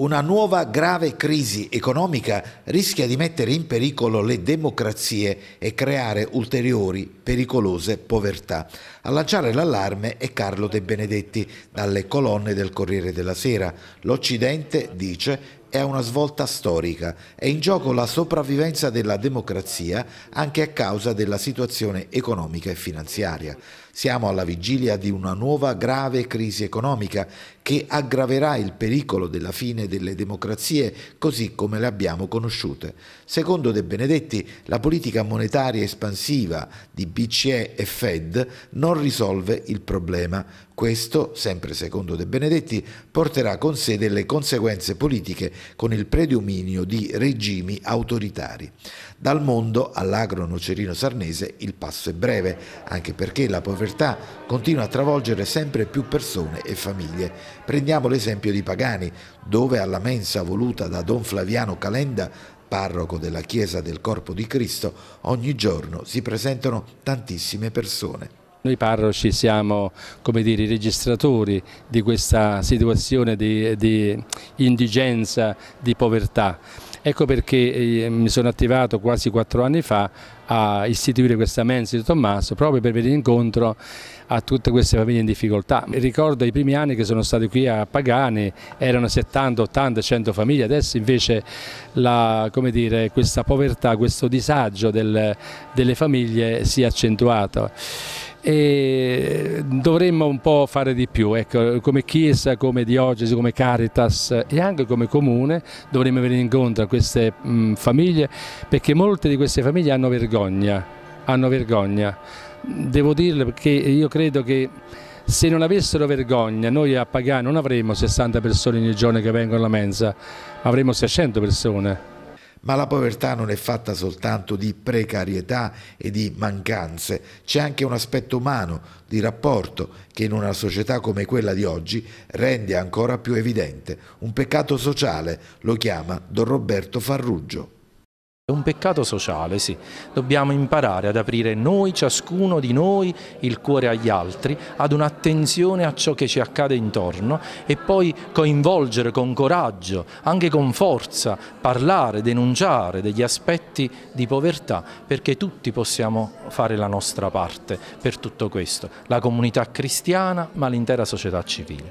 Una nuova grave crisi economica rischia di mettere in pericolo le democrazie e creare ulteriori pericolose povertà. A lanciare l'allarme è Carlo De Benedetti dalle colonne del Corriere della Sera. L'Occidente, dice, è una svolta storica, è in gioco la sopravvivenza della democrazia anche a causa della situazione economica e finanziaria. Siamo alla vigilia di una nuova grave crisi economica che aggraverà il pericolo della fine delle democrazie così come le abbiamo conosciute. Secondo De Benedetti, la politica monetaria espansiva di BCE e Fed non risolve il problema. Questo, sempre secondo De Benedetti, porterà con sé delle conseguenze politiche con il predominio di regimi autoritari. Dal mondo all'agro nocerino sarnese il passo è breve, anche perché la povertà povertà continua a travolgere sempre più persone e famiglie. Prendiamo l'esempio di Pagani, dove alla mensa voluta da Don Flaviano Calenda, parroco della Chiesa del Corpo di Cristo, ogni giorno si presentano tantissime persone. Noi parroci siamo come dire, i registratori di questa situazione di, di indigenza, di povertà Ecco perché eh, mi sono attivato quasi quattro anni fa a istituire questa mensa di Tommaso proprio per venire incontro a tutte queste famiglie in difficoltà. Ricordo i primi anni che sono stato qui a Pagani, erano 70, 80, 100 famiglie, adesso invece la, dire, questa povertà, questo disagio del, delle famiglie si è accentuato. E dovremmo un po' fare di più, ecco, come Chiesa, come Diocesi, come Caritas e anche come Comune dovremmo venire incontro a queste mh, mm, famiglie perché molte di queste famiglie hanno vergogna, hanno vergogna. Devo dirle perché io credo che se non avessero vergogna noi a Pagano non avremmo 60 persone ogni giorno che vengono alla mensa, avremmo 600 persone ma la povertà non è fatta soltanto di precarietà e di mancanze, c'è anche un aspetto umano, di rapporto, che in una società come quella di oggi rende ancora più evidente. Un peccato sociale, lo chiama Don Roberto Farruggio. È un peccato sociale, sì. Dobbiamo imparare ad aprire noi, ciascuno di noi, il cuore agli altri, ad un'attenzione a ciò che ci accade intorno e poi coinvolgere con coraggio, anche con forza, parlare, denunciare degli aspetti di povertà perché tutti possiamo fare la nostra parte per tutto questo, la comunità cristiana ma l'intera società civile.